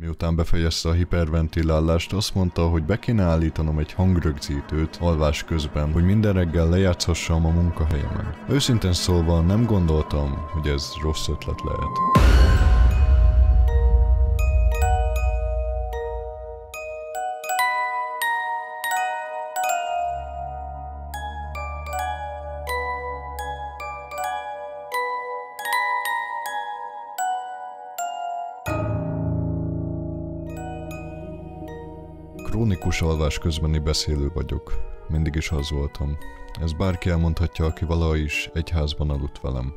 Miután befejezte a hiperventilálást, azt mondta, hogy be kéne állítanom egy hangrögzítőt alvás közben, hogy minden reggel lejátszhassam a munkahelyemen. Őszintén szólva nem gondoltam, hogy ez rossz ötlet lehet. és alvás közbeni beszélő vagyok. Mindig is az voltam. Ez bárki elmondhatja, aki valaha is egy házban aludt velem.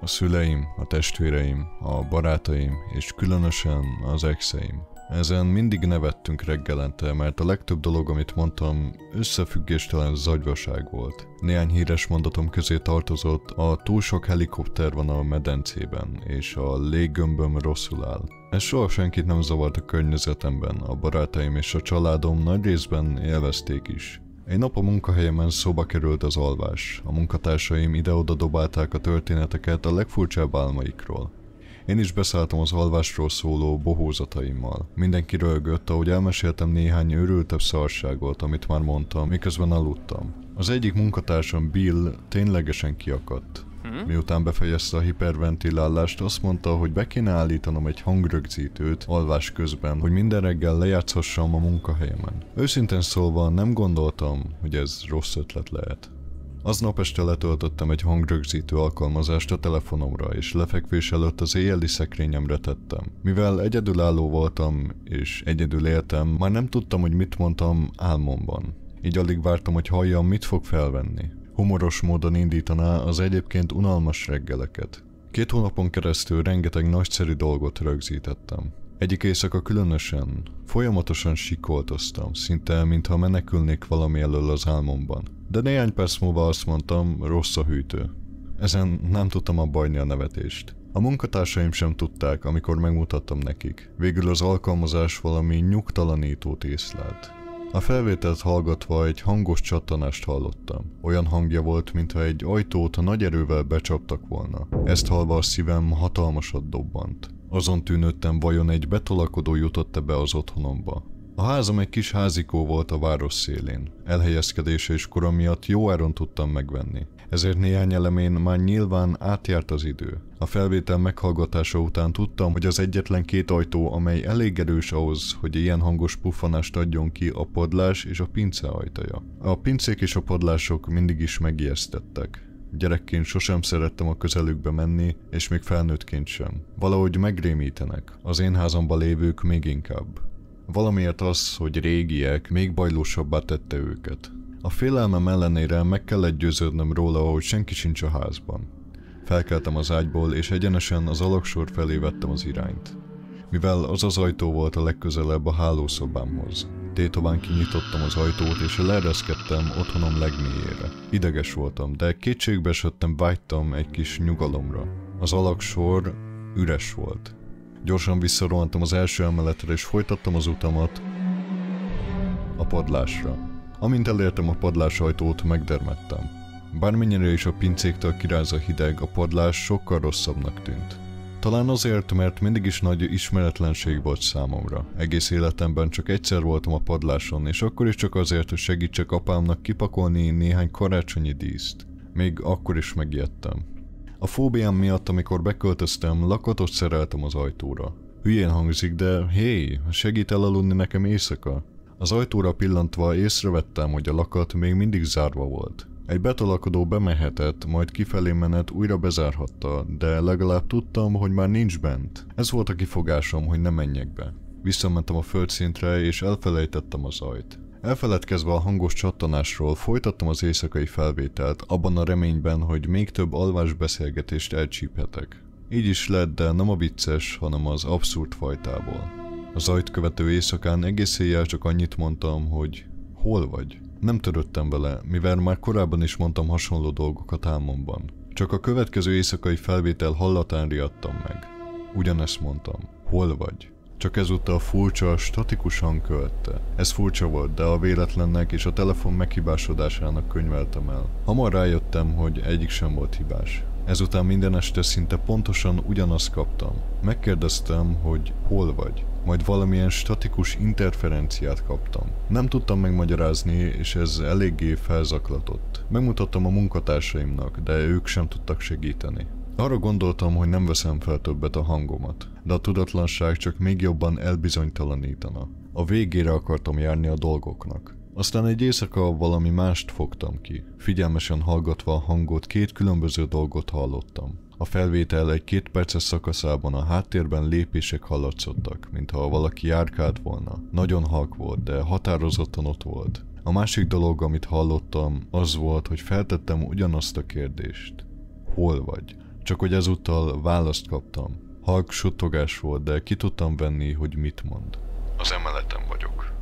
A szüleim, a testvéreim, a barátaim, és különösen az exeim. Ezen mindig nevettünk reggelente, mert a legtöbb dolog, amit mondtam, összefüggéstelen zagyvaság volt. Néhány híres mondatom közé tartozott, a túl sok helikopter van a medencében, és a léggömböm rosszul áll. Ez soha senkit nem zavart a környezetemben, a barátaim és a családom nagy részben élvezték is. Egy nap a munkahelyemen szóba került az alvás. A munkatársaim ide-oda dobálták a történeteket a legfurcsább álmaikról. Én is beszálltam az alvásról szóló bohózataimmal. Mindenki rölgött, ahogy elmeséltem néhány őrültebb szarságot, amit már mondtam, miközben aludtam. Az egyik munkatársam Bill ténylegesen kiakadt. Hmm? Miután befejezte a hiperventilálást, azt mondta, hogy be kéne állítanom egy hangrögzítőt alvás közben, hogy minden reggel lejátszhassam a munkahelyemen. Őszintén szólva nem gondoltam, hogy ez rossz ötlet lehet. Aznap este letöltöttem egy hangrögzítő alkalmazást a telefonomra, és lefekvés előtt az éjjeli szekrényemre tettem. Mivel egyedülálló voltam, és egyedül éltem, már nem tudtam, hogy mit mondtam álmomban. Így alig vártam, hogy halljam, mit fog felvenni. Humoros módon indítaná az egyébként unalmas reggeleket. Két hónapon keresztül rengeteg nagyszerű dolgot rögzítettem. Egyik éjszaka különösen, folyamatosan sikoltoztam, szinte mintha menekülnék valami elől az álmomban. De néhány perc múlva azt mondtam, rossz a hűtő. Ezen nem tudtam abbajni a nevetést. A munkatársaim sem tudták, amikor megmutattam nekik. Végül az alkalmazás valami nyugtalanítót észlelt. A felvételt hallgatva egy hangos csattanást hallottam. Olyan hangja volt, mintha egy ajtót a nagy erővel becsaptak volna. Ezt hallva a szívem hatalmasat dobbant. Azon tűnődtem, vajon egy betolakodó jutott-e be az otthonomba. A házam egy kis házikó volt a város szélén. Elhelyezkedése és kora miatt jó áron tudtam megvenni ezért néhány elemén már nyilván átjárt az idő. A felvétel meghallgatása után tudtam, hogy az egyetlen két ajtó, amely elég erős ahhoz, hogy ilyen hangos puffanást adjon ki a padlás és a pince ajtaja. A pincék és a padlások mindig is megijesztettek. Gyerekként sosem szerettem a közelükbe menni, és még felnőttként sem. Valahogy megrémítenek, az én házamban lévők még inkább. Valamiért az, hogy régiek, még bajlósabbá tette őket. A félelmem ellenére meg kellett győződnöm róla, hogy senki sincs a házban. Felkeltem az ágyból, és egyenesen az alaksor felé vettem az irányt. Mivel az az ajtó volt a legközelebb a hálószobámhoz. Tétován kinyitottam az ajtót, és leereszkedtem otthonom legmélyére. Ideges voltam, de kétségbe esettem vágytam egy kis nyugalomra. Az alaksor üres volt. Gyorsan visszarohantam az első emeletre, és folytattam az utamat a padlásra. Amint elértem a padláshajtót, megdermettem. Bármennyire is a pincéktől kiráz a hideg, a padlás sokkal rosszabbnak tűnt. Talán azért, mert mindig is nagy ismeretlenség volt számomra. Egész életemben csak egyszer voltam a padláson, és akkor is csak azért, hogy segítsek apámnak kipakolni néhány karácsonyi díszt. Még akkor is megijedtem. A fóbiám miatt, amikor beköltöztem, lakatot szereltem az ajtóra. Hülyén hangzik, de hé, segít elaludni nekem éjszaka? Az ajtóra pillantva észrevettem, hogy a lakat még mindig zárva volt. Egy betalakodó bemehetett, majd kifelé menet újra bezárhatta, de legalább tudtam, hogy már nincs bent. Ez volt a kifogásom, hogy ne menjek be. Visszamentem a földszintre, és elfelejtettem az ajt. Elfeledkezve a hangos csattanásról folytattam az éjszakai felvételt, abban a reményben, hogy még több alvás beszélgetést elcsíphetek. Így is lett, de nem a vicces, hanem az abszurd fajtából. Az ajt követő éjszakán egész éjjel csak annyit mondtam, hogy hol vagy? Nem törődtem vele, mivel már korábban is mondtam hasonló dolgokat álmomban. Csak a következő éjszakai felvétel hallatán riadtam meg. Ugyanezt mondtam. Hol vagy? Csak ezúttal furcsa, statikusan költte. Ez furcsa volt, de a véletlennek és a telefon meghibásodásának könyveltem el. Hamar rájöttem, hogy egyik sem volt hibás. Ezután minden este szinte pontosan ugyanazt kaptam. Megkérdeztem, hogy hol vagy, majd valamilyen statikus interferenciát kaptam. Nem tudtam megmagyarázni, és ez eléggé felzaklatott. Megmutattam a munkatársaimnak, de ők sem tudtak segíteni. Arra gondoltam, hogy nem veszem fel többet a hangomat, de a tudatlanság csak még jobban elbizonytalanítana. A végére akartam járni a dolgoknak. Aztán egy éjszaka valami mást fogtam ki. Figyelmesen hallgatva a hangot két különböző dolgot hallottam. A felvétel egy két perces szakaszában a háttérben lépések hallatszottak, mintha valaki járkált volna. Nagyon halk volt, de határozottan ott volt. A másik dolog, amit hallottam, az volt, hogy feltettem ugyanazt a kérdést. Hol vagy? Csak hogy ezúttal választ kaptam. Halk suttogás volt, de ki tudtam venni, hogy mit mond. Az emeleten vagyok.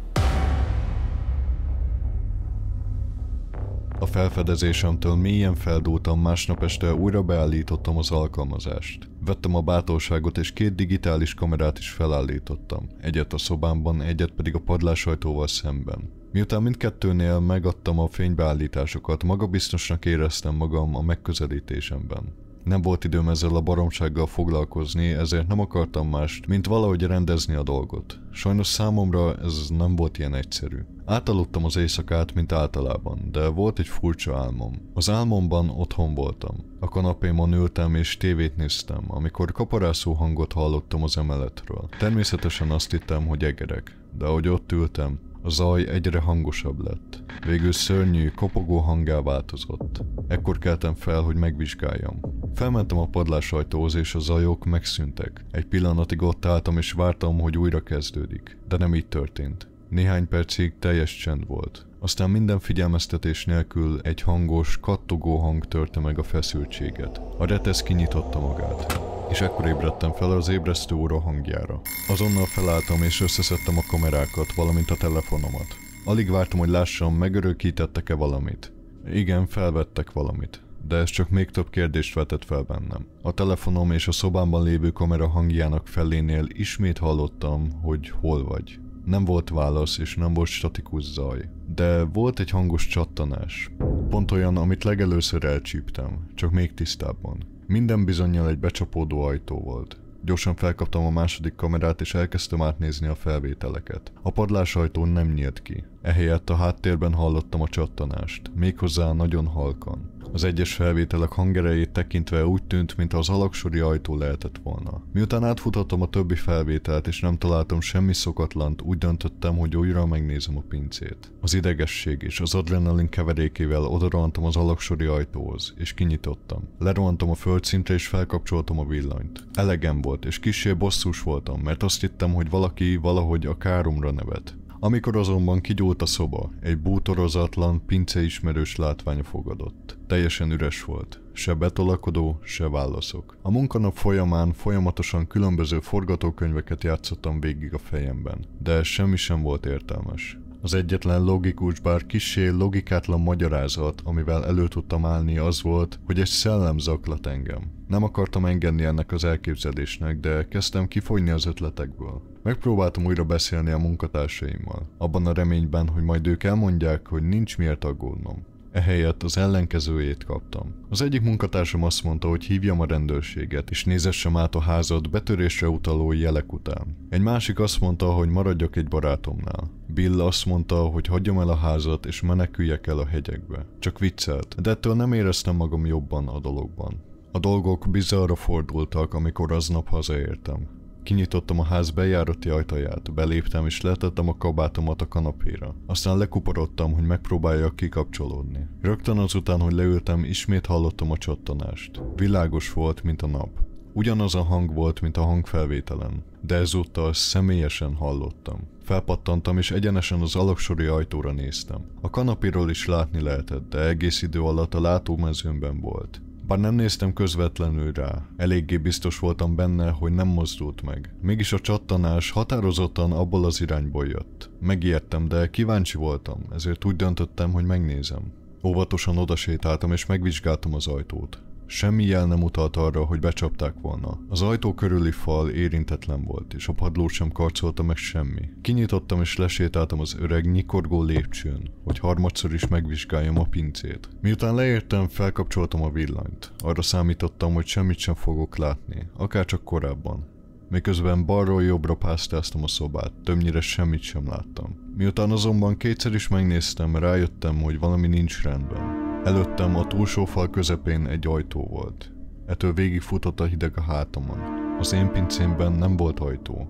A felfedezésemtől mélyen feldúltam, másnap este újra beállítottam az alkalmazást. Vettem a bátorságot és két digitális kamerát is felállítottam, egyet a szobámban, egyet pedig a padlásajtóval szemben. Miután mindkettőnél megadtam a fénybeállításokat, magabiztosnak éreztem magam a megközelítésemben. Nem volt időm ezzel a baromsággal foglalkozni, ezért nem akartam mást, mint valahogy rendezni a dolgot. Sajnos számomra ez nem volt ilyen egyszerű. Átaludtam az éjszakát, mint általában, de volt egy furcsa álmom. Az álmomban otthon voltam. A kanapémon ültem és tévét néztem, amikor kaparászó hangot hallottam az emeletről. Természetesen azt hittem, hogy egerek, de ahogy ott ültem, a zaj egyre hangosabb lett. Végül szörnyű, kopogó hangá változott. Ekkor keltem fel, hogy megvizsgáljam. Felmentem a padlásajtóhoz és a zajok megszűntek. Egy pillanatig ott álltam és vártam, hogy újra kezdődik. De nem így történt. Néhány percig teljes csend volt. Aztán minden figyelmeztetés nélkül egy hangos, kattogó hang törte meg a feszültséget. A retesz kinyitotta magát és ekkor ébredtem fel az ébresztő óra hangjára. Azonnal felálltam és összeszedtem a kamerákat, valamint a telefonomat. Alig vártam, hogy lássam, megörökítettek-e valamit. Igen, felvettek valamit, de ez csak még több kérdést vetett fel bennem. A telefonom és a szobámban lévő kamera hangjának felénél ismét hallottam, hogy hol vagy. Nem volt válasz és nem volt statikus zaj, de volt egy hangos csattanás. Pont olyan, amit legelőször elcsíptem, csak még tisztábban. Minden bizonyal egy becsapódó ajtó volt. Gyorsan felkaptam a második kamerát és elkezdtem átnézni a felvételeket. A padlás ajtó nem nyílt ki, ehelyett a háttérben hallottam a csattanást, méghozzá nagyon halkan. Az egyes felvételek hangerejét tekintve úgy tűnt, mint az alaksori ajtó lehetett volna. Miután átfutottam a többi felvételt és nem találtam semmi szokatlant, úgy döntöttem, hogy újra megnézem a pincét. Az idegesség és az adrenalin keverékével odarantam az alaksori ajtóhoz, és kinyitottam. Lerontam a földszintre és felkapcsoltam a villanyt. Elegem volt, és kisé bosszus voltam, mert azt hittem, hogy valaki valahogy a káromra nevet. Amikor azonban kigyúlt a szoba, egy bútorozatlan, pinceismerős látvány fogadott. Teljesen üres volt, se betolakodó, se válaszok. A munkanap folyamán folyamatosan különböző forgatókönyveket játszottam végig a fejemben, de semmi sem volt értelmes. Az egyetlen logikus, bár kisé logikátlan magyarázat, amivel elő tudtam állni az volt, hogy egy szellem zaklat engem. Nem akartam engedni ennek az elképzelésnek, de kezdtem kifogyni az ötletekből. Megpróbáltam újra beszélni a munkatársaimmal, abban a reményben, hogy majd ők elmondják, hogy nincs miért aggódnom ehelyett az ellenkezőjét kaptam. Az egyik munkatársam azt mondta, hogy hívjam a rendőrséget, és nézessem át a házat betörésre utaló jelek után. Egy másik azt mondta, hogy maradjak egy barátomnál. Bill azt mondta, hogy hagyjam el a házat, és meneküljek el a hegyekbe. Csak viccelt, de ettől nem éreztem magam jobban a dologban. A dolgok bizarra fordultak, amikor aznap hazaértem. Kinyitottam a ház bejárati ajtaját, beléptem és letettem a kabátomat a kanapéra. Aztán lekuporodtam, hogy megpróbáljak kikapcsolódni. Rögtön azután, hogy leültem, ismét hallottam a csattanást. Világos volt, mint a nap. Ugyanaz a hang volt, mint a hangfelvételen, de ezúttal személyesen hallottam. Felpattantam és egyenesen az alaksori ajtóra néztem. A kanapiról is látni lehetett, de egész idő alatt a látómezőmben volt. Bár nem néztem közvetlenül rá, eléggé biztos voltam benne, hogy nem mozdult meg. Mégis a csattanás határozottan abból az irányból jött. Megijedtem, de kíváncsi voltam, ezért úgy döntöttem, hogy megnézem. Óvatosan odasétáltam és megvizsgáltam az ajtót. Semmi jel nem utalt arra, hogy becsapták volna. Az ajtó körüli fal érintetlen volt, és a padló sem karcolta meg semmi. Kinyitottam és lesétáltam az öreg nyikorgó lépcsőn, hogy harmadszor is megvizsgáljam a pincét. Miután leértem, felkapcsoltam a villanyt. Arra számítottam, hogy semmit sem fogok látni, akár csak korábban. Miközben balról jobbra pásztáztam a szobát, többnyire semmit sem láttam. Miután azonban kétszer is megnéztem, rájöttem, hogy valami nincs rendben. Előttem a túlsó fal közepén egy ajtó volt. Ettől végig futott a hideg a hátamon. Az én pincémben nem volt ajtó.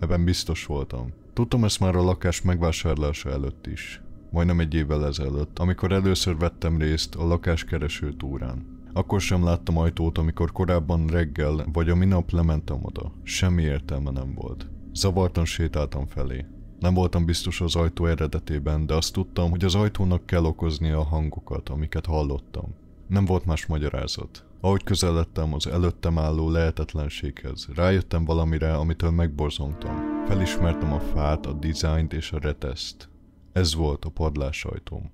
Ebben biztos voltam. Tudtam ezt már a lakás megvásárlása előtt is. Majdnem egy évvel ezelőtt, amikor először vettem részt a lakáskereső túrán. Akkor sem láttam ajtót, amikor korábban reggel vagy a minap lementem oda. Semmi értelme nem volt. Zavartan sétáltam felé. Nem voltam biztos az ajtó eredetében, de azt tudtam, hogy az ajtónak kell okoznia a hangokat, amiket hallottam. Nem volt más magyarázat. Ahogy közeledtem az előttem álló lehetetlenséghez, rájöttem valamire, amitől megborzongtam. Felismertem a fát, a dizájnt és a reteszt. Ez volt a ajtóm.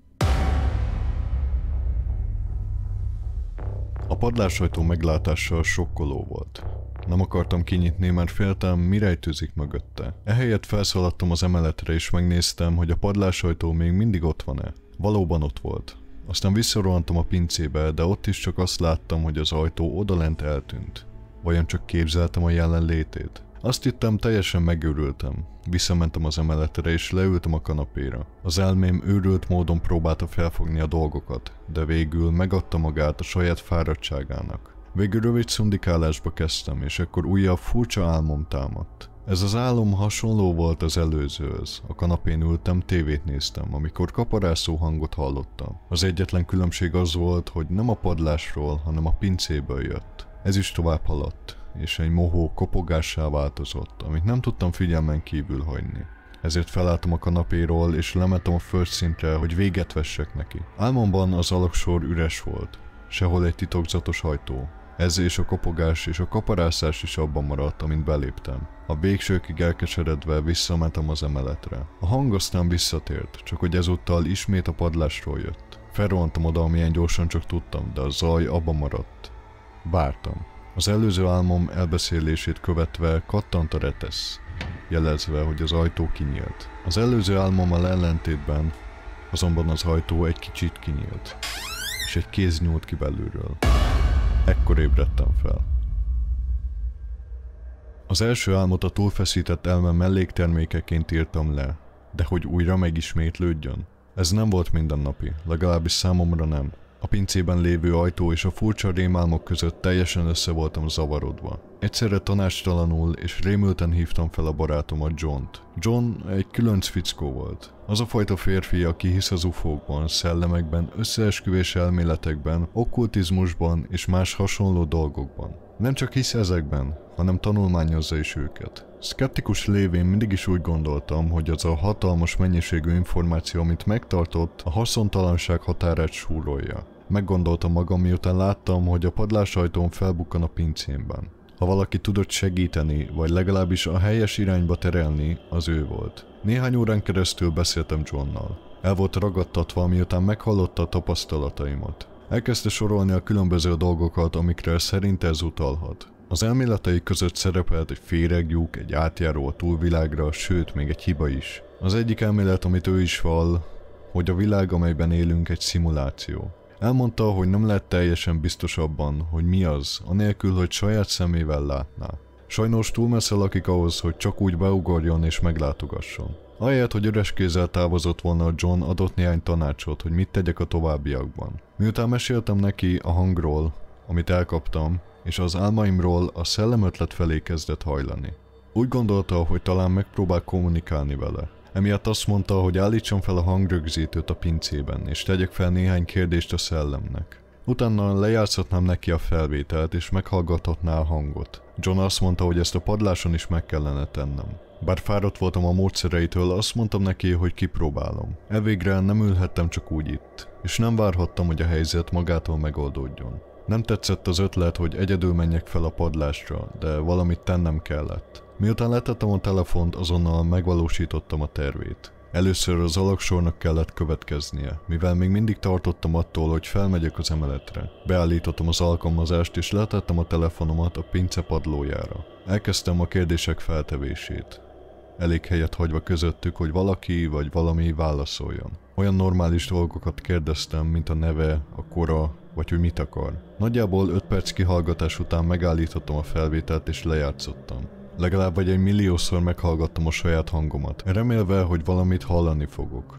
A padlásajtó meglátása sokkoló volt. Nem akartam kinyitni, mert féltem, mi rejtőzik mögötte. Ehelyett felszaladtam az emeletre és megnéztem, hogy a padlásajtó még mindig ott van-e. Valóban ott volt. Aztán visszarohantam a pincébe, de ott is csak azt láttam, hogy az ajtó odalent eltűnt. Vajon csak képzeltem a jelenlétét? Azt hittem, teljesen megőrültem. Visszamentem az emeletre és leültem a kanapéra. Az elmém őrült módon próbálta felfogni a dolgokat, de végül megadta magát a saját fáradtságának. Végül rövid szundikálásba kezdtem, és akkor újabb furcsa álmom támadt. Ez az álom hasonló volt az előzőhöz. A kanapén ültem, tévét néztem, amikor kaparászó hangot hallottam. Az egyetlen különbség az volt, hogy nem a padlásról, hanem a pincéből jött. Ez is tovább haladt, és egy mohó kopogássá változott, amit nem tudtam figyelmen kívül hagyni. Ezért felálltam a kanapéról, és lementem a földszintre, hogy véget vessek neki. Álmomban az alaksor üres volt, sehol egy titokzatos ajtó. Ez és a kopogás és a kaparászás is abban maradt, amint beléptem. A végsőkig elkeseredve visszamentem az emeletre. A hang aztán visszatért, csak hogy ezúttal ismét a padlásról jött. Felrohantam oda, amilyen gyorsan csak tudtam, de a zaj abba maradt. Vártam. Az előző álmom elbeszélését követve kattant a retesz, jelezve, hogy az ajtó kinyílt. Az előző álmommal ellentétben azonban az ajtó egy kicsit kinyílt, és egy kéz nyúlt ki belülről. Ekkor ébredtem fel. Az első álmot a túlfeszített elme melléktermékeként írtam le, de hogy újra megismétlődjön? Ez nem volt mindennapi, legalábbis számomra nem. A pincében lévő ajtó és a furcsa rémálmok között teljesen össze voltam zavarodva. Egyszerre tanástalanul és rémülten hívtam fel a barátomat John-t. John egy különc fickó volt. Az a fajta férfi, aki hisz az ufókban, szellemekben, összeesküvés elméletekben, okkultizmusban és más hasonló dolgokban. Nem csak hisz ezekben, hanem tanulmányozza is őket. Skeptikus lévén mindig is úgy gondoltam, hogy az a hatalmas mennyiségű információ, amit megtartott, a haszontalanság határát súrolja. Meggondoltam magam, miután láttam, hogy a padlásajtón felbukkan a pincémben. Ha valaki tudott segíteni, vagy legalábbis a helyes irányba terelni, az ő volt. Néhány órán keresztül beszéltem Johnnal. El volt ragadtatva, miután meghallotta a tapasztalataimat. Elkezdte sorolni a különböző dolgokat, amikre szerint ez utalhat. Az elméletei között szerepelt egy féregjuk egy átjáró a túlvilágra, sőt, még egy hiba is. Az egyik elmélet, amit ő is vall, hogy a világ, amelyben élünk, egy szimuláció. Elmondta, hogy nem lehet teljesen biztos abban, hogy mi az, anélkül, hogy saját szemével látná. Sajnos túl messze lakik ahhoz, hogy csak úgy beugorjon és meglátogasson. Ahelyett, hogy üres kézzel távozott volna John, adott néhány tanácsot, hogy mit tegyek a továbbiakban. Miután meséltem neki a hangról, amit elkaptam, és az álmaimról a szellemötlet felé kezdett hajlani. Úgy gondolta, hogy talán megpróbál kommunikálni vele. Emiatt azt mondta, hogy állítsam fel a hangrögzítőt a pincében, és tegyek fel néhány kérdést a szellemnek. Utána lejátszhatnám neki a felvételt, és meghallgathatná a hangot. John azt mondta, hogy ezt a padláson is meg kellene tennem. Bár fáradt voltam a módszereitől, azt mondtam neki, hogy kipróbálom. Evégre nem ülhettem csak úgy itt, és nem várhattam, hogy a helyzet magától megoldódjon. Nem tetszett az ötlet, hogy egyedül menjek fel a padlásra, de valamit tennem kellett. Miután letettem a telefont, azonnal megvalósítottam a tervét. Először az alaksornak kellett következnie, mivel még mindig tartottam attól, hogy felmegyek az emeletre. Beállítottam az alkalmazást és letettem a telefonomat a pince padlójára. Elkezdtem a kérdések feltevését. Elég helyet hagyva közöttük, hogy valaki vagy valami válaszoljon. Olyan normális dolgokat kérdeztem, mint a neve, a kora, vagy hogy mit akar. Nagyjából 5 perc kihallgatás után megállítottam a felvételt és lejátszottam. Legalább vagy egy milliószor meghallgattam a saját hangomat, remélve, hogy valamit hallani fogok.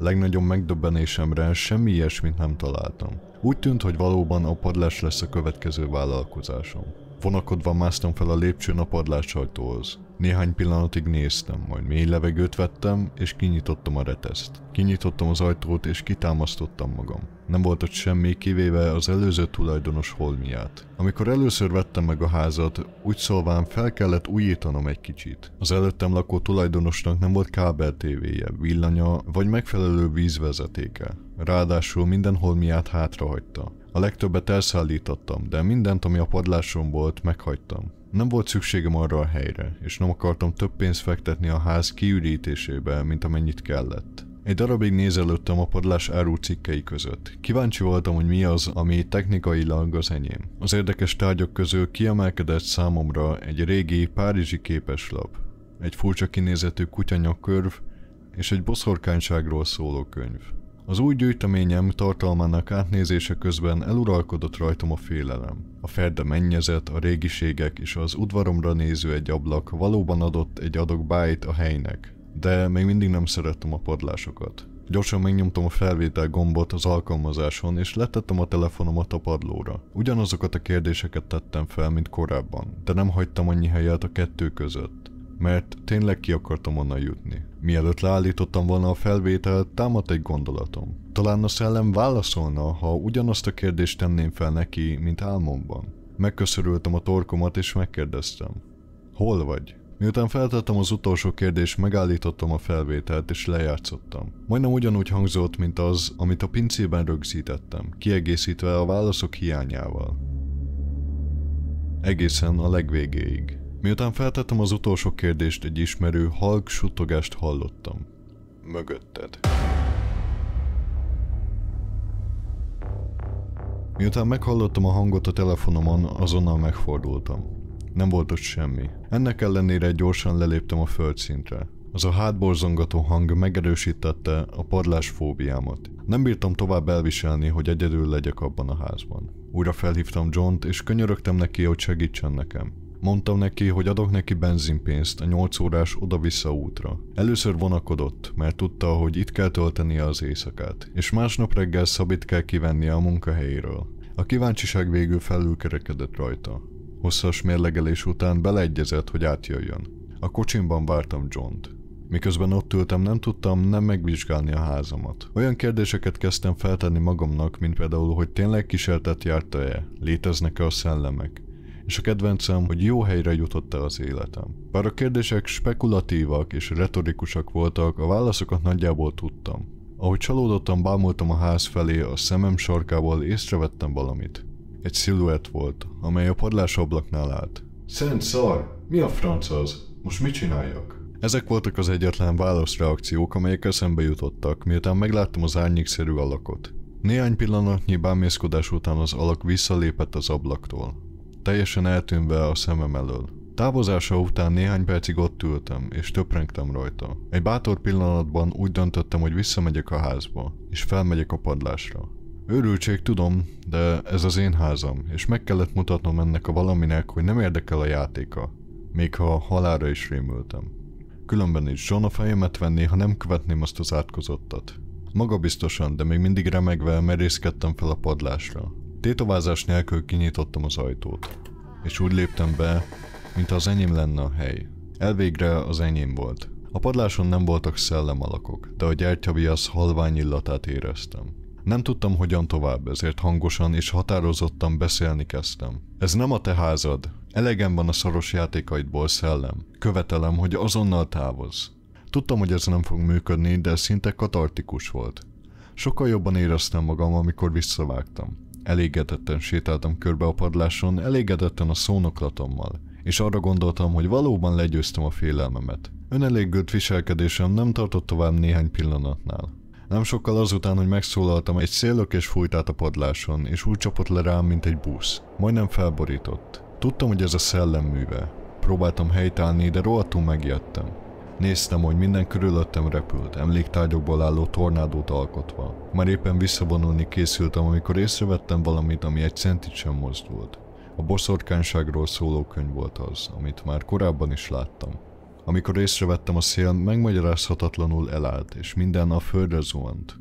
Legnagyobb megdöbbenésemre semmi ilyesmit nem találtam. Úgy tűnt, hogy valóban a padlás lesz a következő vállalkozásom. Vonakodva másztam fel a lépcsőn a padláshajtóhoz. Néhány pillanatig néztem, majd mély levegőt vettem, és kinyitottam a reteszt. Kinyitottam az ajtót, és kitámasztottam magam. Nem volt ott semmi, kivéve az előző tulajdonos holmiát. Amikor először vettem meg a házat, úgy szólván fel kellett újítanom egy kicsit. Az előttem lakó tulajdonosnak nem volt kábel tévéje, villanya vagy megfelelő vízvezetéke. Ráadásul minden holmiát hátrahagyta. A legtöbbet elszállítottam, de mindent, ami a padláson volt, meghagytam. Nem volt szükségem arra a helyre, és nem akartam több pénzt fektetni a ház kiürítésébe, mint amennyit kellett. Egy darabig nézelődtem a padlás áru cikkei között. Kíváncsi voltam, hogy mi az, ami technikailag az enyém. Az érdekes tárgyak közül kiemelkedett számomra egy régi párizsi képeslap, egy furcsa kinézetű kutyanyakörv és egy boszorkányságról szóló könyv. Az új gyűjteményem tartalmának átnézése közben eluralkodott rajtam a félelem. A ferde mennyezet, a régiségek és az udvaromra néző egy ablak valóban adott egy adok bájt a helynek, de még mindig nem szerettem a padlásokat. Gyorsan megnyomtam a felvétel gombot az alkalmazáson, és letettem a telefonomat a padlóra. Ugyanazokat a kérdéseket tettem fel, mint korábban, de nem hagytam annyi helyet a kettő között mert tényleg ki akartam onnan jutni. Mielőtt leállítottam volna a felvételt, támadt egy gondolatom. Talán a szellem válaszolna, ha ugyanazt a kérdést tenném fel neki, mint álmomban. Megköszörültem a torkomat és megkérdeztem. Hol vagy? Miután feltettem az utolsó kérdést, megállítottam a felvételt és lejátszottam. Majdnem ugyanúgy hangzott, mint az, amit a pincében rögzítettem, kiegészítve a válaszok hiányával. Egészen a legvégéig. Miután feltettem az utolsó kérdést, egy ismerő halk suttogást hallottam. Mögötted. Miután meghallottam a hangot a telefonomon, azonnal megfordultam. Nem volt ott semmi. Ennek ellenére gyorsan leléptem a földszintre. Az a hátborzongató hang megerősítette a padlás fóbiámat. Nem bírtam tovább elviselni, hogy egyedül legyek abban a házban. Újra felhívtam t és könyörögtem neki, hogy segítsen nekem. Mondtam neki, hogy adok neki benzinpénzt a 8 órás oda-vissza útra. Először vonakodott, mert tudta, hogy itt kell töltenie az éjszakát, és másnap reggel Szabit kell kivennie a munkahelyéről. A kíváncsiság végül felülkerekedett rajta. Hosszas mérlegelés után beleegyezett, hogy átjöjjön. A kocsimban vártam John-t. Miközben ott ültem, nem tudtam nem megvizsgálni a házamat. Olyan kérdéseket kezdtem feltenni magamnak, mint például, hogy tényleg kísértet járta-e, léteznek-e a szellemek, és a kedvencem, hogy jó helyre jutott el az életem. Bár a kérdések spekulatívak és retorikusak voltak, a válaszokat nagyjából tudtam. Ahogy csalódottan bámultam a ház felé, a szemem sarkából észrevettem valamit. Egy sziluett volt, amely a padlás ablaknál állt. Szent szar! Mi a franc az? Most mit csináljak? Ezek voltak az egyetlen válaszreakciók, amelyek eszembe jutottak, miután megláttam az árnyékszerű alakot. Néhány pillanatnyi bámészkodás után az alak visszalépett az ablaktól teljesen eltűnve a szemem elől. Távozása után néhány percig ott ültem, és töprengtem rajta. Egy bátor pillanatban úgy döntöttem, hogy visszamegyek a házba, és felmegyek a padlásra. Őrültség tudom, de ez az én házam, és meg kellett mutatnom ennek a valaminek, hogy nem érdekel a játéka, még ha halára is rémültem. Különben is John a fejemet venné, ha nem követném azt az átkozottat. Maga biztosan, de még mindig remegve merészkedtem fel a padlásra. Tétovázás nélkül kinyitottam az ajtót, és úgy léptem be, mint az enyém lenne a hely. Elvégre az enyém volt. A padláson nem voltak szellemalakok, de a gyertyaviasz halvány illatát éreztem. Nem tudtam hogyan tovább, ezért hangosan és határozottan beszélni kezdtem. Ez nem a te házad. Elegem van a szaros játékaidból, szellem. Követelem, hogy azonnal távoz. Tudtam, hogy ez nem fog működni, de szinte katartikus volt. Sokkal jobban éreztem magam, amikor visszavágtam. Elégedetten sétáltam körbe a padláson, elégedetten a szónoklatommal, és arra gondoltam, hogy valóban legyőztem a félelmemet. Önelégült viselkedésem nem tartott tovább néhány pillanatnál. Nem sokkal azután, hogy megszólaltam, egy szélök és fújt át a padláson, és úgy csapott le rám, mint egy busz. Majdnem felborított. Tudtam, hogy ez a szellemműve. Próbáltam helytállni, de rohadtul megijedtem. Néztem, hogy minden körülöttem repült, emléktárgyokból álló tornádót alkotva. Már éppen visszavonulni készültem, amikor észrevettem valamit, ami egy centit sem mozdult. A boszorkányságról szóló könyv volt az, amit már korábban is láttam. Amikor észrevettem a szél, megmagyarázhatatlanul elállt, és minden a földre zuhant.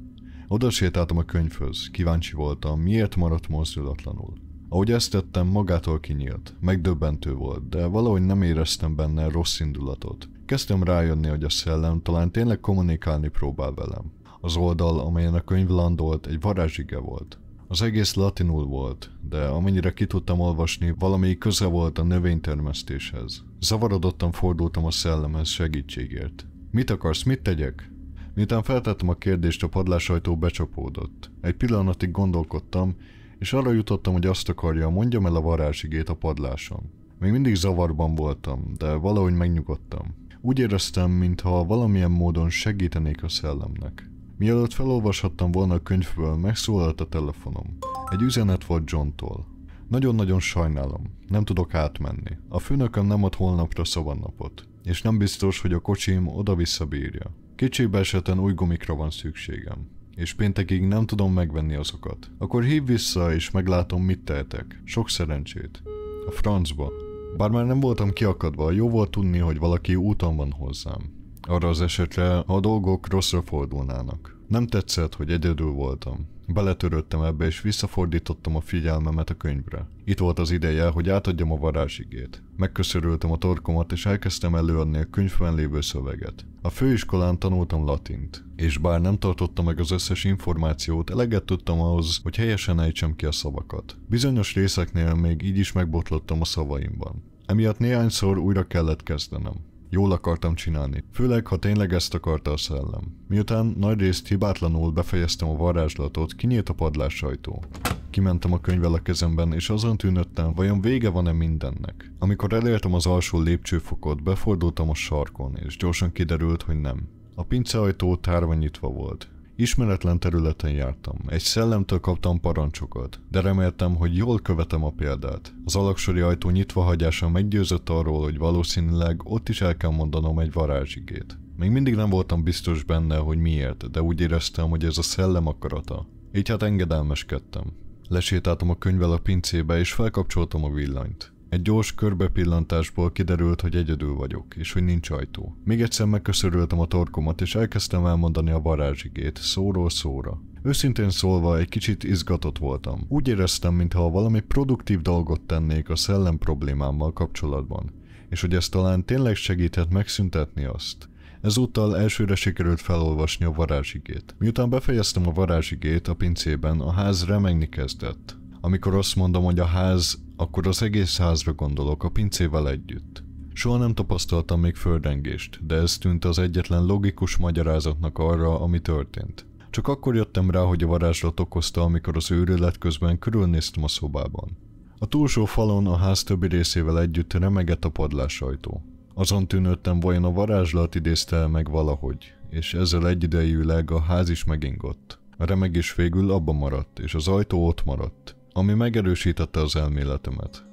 Oda sétáltam a könyvhöz, kíváncsi voltam, miért maradt mozdulatlanul. Ahogy ezt tettem, magától kinyílt. Megdöbbentő volt, de valahogy nem éreztem benne rossz indulatot. Kezdtem rájönni, hogy a szellem talán tényleg kommunikálni próbál velem. Az oldal, amelyen a könyv landolt, egy varázsige volt. Az egész latinul volt, de amennyire ki tudtam olvasni, valami köze volt a növénytermesztéshez. Zavarodottan fordultam a szellemhez segítségért. Mit akarsz, mit tegyek? Miután feltettem a kérdést, a padlásajtó becsapódott. Egy pillanatig gondolkodtam, és arra jutottam, hogy azt akarja, mondjam el a varázsigét a padláson. Még mindig zavarban voltam, de valahogy megnyugodtam. Úgy éreztem, mintha valamilyen módon segítenék a szellemnek. Mielőtt felolvashattam volna a könyvből, megszólalt a telefonom. Egy üzenet volt John-tól. Nagyon-nagyon sajnálom, nem tudok átmenni. A főnököm nem ad holnapra szabadnapot, és nem biztos, hogy a kocsim oda-vissza bírja. Kicsibe eseten új gumikra van szükségem, és péntekig nem tudom megvenni azokat. Akkor hív vissza, és meglátom, mit tehetek. Sok szerencsét. A francba. Bár már nem voltam kiakadva, jó volt tudni, hogy valaki úton van hozzám. Arra az esetre, ha a dolgok rosszra fordulnának. Nem tetszett, hogy egyedül voltam. Beletörődtem ebbe, és visszafordítottam a figyelmemet a könyvre. Itt volt az ideje, hogy átadjam a varázsigét. Megköszörültem a torkomat, és elkezdtem előadni a könyvben lévő szöveget. A főiskolán tanultam latint, és bár nem tartotta meg az összes információt, eleget tudtam ahhoz, hogy helyesen ejtsem ki a szavakat. Bizonyos részeknél még így is megbotlottam a szavaimban. Emiatt néhányszor újra kellett kezdenem. Jól akartam csinálni, főleg ha tényleg ezt akarta a szellem. Miután nagyrészt hibátlanul befejeztem a varázslatot, kinyílt a padlás ajtó. Kimentem a könyvvel a kezemben, és azon tűnöttem, vajon vége van-e mindennek. Amikor elértem az alsó lépcsőfokot, befordultam a sarkon, és gyorsan kiderült, hogy nem. A pinceajtó tárva nyitva volt. Ismeretlen területen jártam, egy szellemtől kaptam parancsokat, de reméltem, hogy jól követem a példát. Az alaksori ajtó nyitva hagyása meggyőzött arról, hogy valószínűleg ott is el kell mondanom egy varázsigét. Még mindig nem voltam biztos benne, hogy miért, de úgy éreztem, hogy ez a szellem akarata. Így hát engedelmeskedtem. Lesétáltam a könyvvel a pincébe, és felkapcsoltam a villanyt. Egy gyors körbepillantásból kiderült, hogy egyedül vagyok, és hogy nincs ajtó. Még egyszer megköszörültem a torkomat, és elkezdtem elmondani a varázsigét, szóról szóra. Őszintén szólva egy kicsit izgatott voltam. Úgy éreztem, mintha valami produktív dolgot tennék a szellem problémámmal kapcsolatban, és hogy ez talán tényleg segíthet megszüntetni azt. Ezúttal elsőre sikerült felolvasni a varázsigét. Miután befejeztem a varázsigét a pincében, a ház remegni kezdett. Amikor azt mondom, hogy a ház akkor az egész házra gondolok, a pincével együtt. Soha nem tapasztaltam még földrengést, de ez tűnt az egyetlen logikus magyarázatnak arra, ami történt. Csak akkor jöttem rá, hogy a varázslat okozta, amikor az őrület közben körülnéztem a szobában. A túlsó falon a ház többi részével együtt remegett a padlásajtó. Azon tűnődtem, vajon a varázslat idézte el meg valahogy, és ezzel egyidejűleg a ház is megingott. A remegés végül abba maradt, és az ajtó ott maradt ami megerősítette az elméletemet.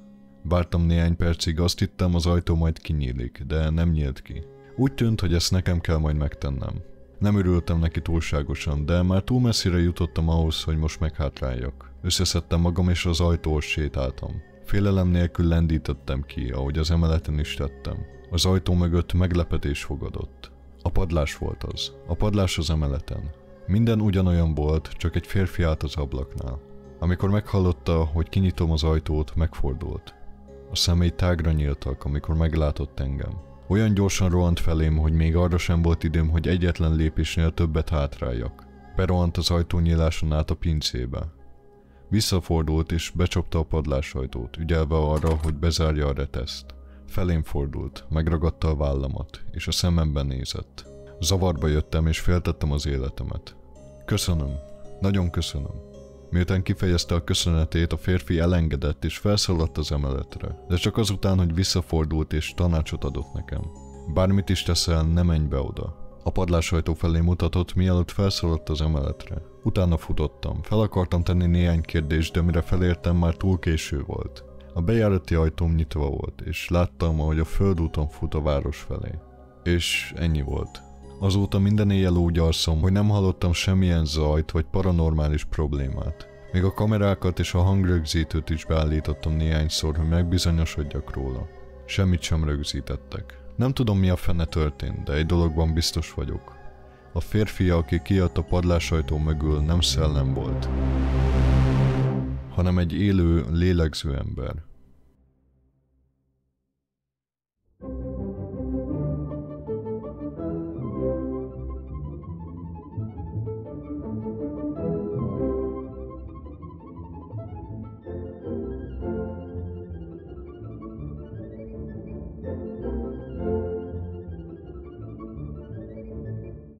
Vártam néhány percig, azt hittem az ajtó majd kinyílik, de nem nyílt ki. Úgy tűnt, hogy ezt nekem kell majd megtennem. Nem örültem neki túlságosan, de már túl messzire jutottam ahhoz, hogy most meghátráljak. Összeszedtem magam és az ajtóhoz sétáltam. Félelem nélkül lendítettem ki, ahogy az emeleten is tettem. Az ajtó mögött meglepetés fogadott. A padlás volt az. A padlás az emeleten. Minden ugyanolyan volt, csak egy férfi állt az ablaknál. Amikor meghallotta, hogy kinyitom az ajtót, megfordult. A szemei tágra nyíltak, amikor meglátott engem. Olyan gyorsan rohant felém, hogy még arra sem volt időm, hogy egyetlen lépésnél többet hátráljak. Berohant az ajtónyíláson át a pincébe. Visszafordult és becsapta a padlásajtót, ügyelve arra, hogy bezárja a reteszt. Felém fordult, megragadta a vállamat, és a szememben nézett. Zavarba jöttem és féltettem az életemet. Köszönöm, nagyon köszönöm. Miután kifejezte a köszönetét, a férfi elengedett és felszaladt az emeletre, de csak azután, hogy visszafordult és tanácsot adott nekem. Bármit is teszel, ne menj be oda. A padlásajtó felé mutatott, mielőtt felszaladt az emeletre. Utána futottam, fel akartam tenni néhány kérdést, de mire felértem, már túl késő volt. A bejárati ajtóm nyitva volt, és láttam, ahogy a földúton fut a város felé. És ennyi volt. Azóta minden éjjel úgy alszom, hogy nem hallottam semmilyen zajt vagy paranormális problémát. Még a kamerákat és a hangrögzítőt is beállítottam néhányszor, hogy megbizonyosodjak róla. Semmit sem rögzítettek. Nem tudom mi a fene történt, de egy dologban biztos vagyok. A férfi, aki kiadt a padlásajtó mögül, nem szellem volt, hanem egy élő, lélegző ember.